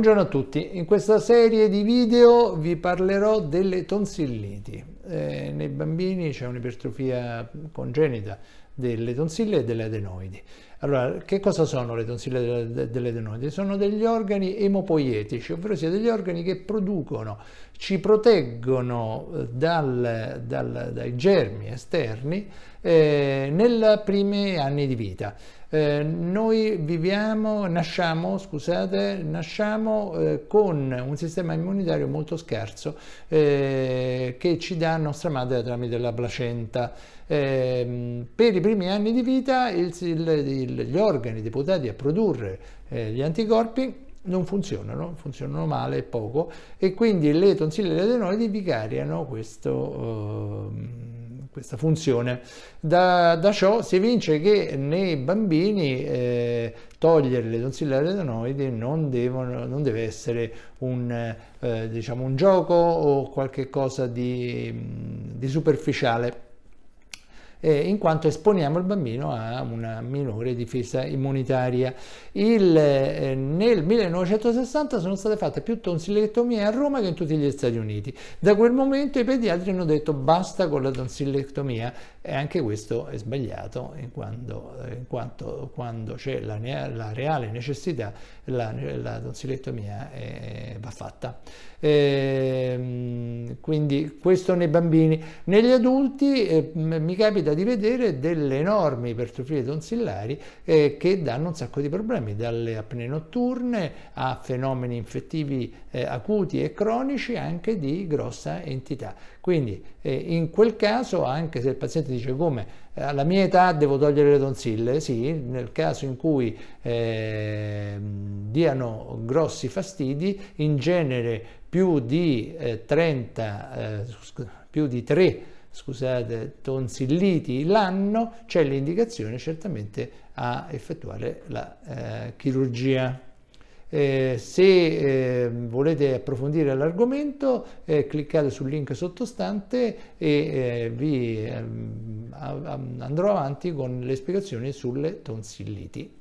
Buongiorno a tutti, in questa serie di video vi parlerò delle tonsilliti eh, nei bambini c'è un'ipertrofia congenita delle tonsille e delle adenoidi. Allora, che cosa sono le tonsille delle, delle adenoidi? Sono degli organi emopoietici, ovvero sia degli organi che producono, ci proteggono eh, dal, dal, dai germi esterni eh, nei primi anni di vita. Eh, noi viviamo, nasciamo, scusate, nasciamo eh, con un sistema immunitario molto scarso eh, che ci dà nostra madre tramite la placenta. Eh, per i primi anni di vita il, il, il, gli organi deputati a produrre eh, gli anticorpi non funzionano, funzionano male e poco e quindi le tonsille e le adenoidi vicariano questo, uh, questa funzione. Da, da, ciò si evince che nei bambini eh, togliere le tonsille adenoidi non, devono, non deve essere un, eh, diciamo un, gioco o qualche cosa di, mm, di superficiale eh, in quanto esponiamo il bambino a una minore difesa immunitaria. Il, eh, nel 1960 sono state fatte più tonsillectomie a Roma che in tutti gli Stati Uniti. Da quel momento i pediatri hanno detto basta con la tonsillectomia e anche questo è sbagliato in quanto, eh, in quanto quando c'è la, la, reale necessità la, la tonsillectomia eh, va fatta. Ehm, quindi questo nei bambini. Negli adulti eh, mi capita capita di vedere delle enormi ipertrofie tonsillari eh, che danno un sacco di problemi, dalle apnee notturne a fenomeni infettivi eh, acuti e cronici anche di grossa entità. Quindi eh, in quel caso, anche se il paziente dice come alla mia età devo togliere le tonsille, sì, nel caso in cui ehm, diano grossi fastidi, in genere più di 30, eh, eh, più di 3 scusate, tonsilliti l'anno, c'è l'indicazione certamente a effettuare la eh, chirurgia. Eh, se eh, volete approfondire l'argomento eh, cliccate sul link sottostante e eh, vi ehm, andrò avanti con le spiegazioni sulle tonsilliti.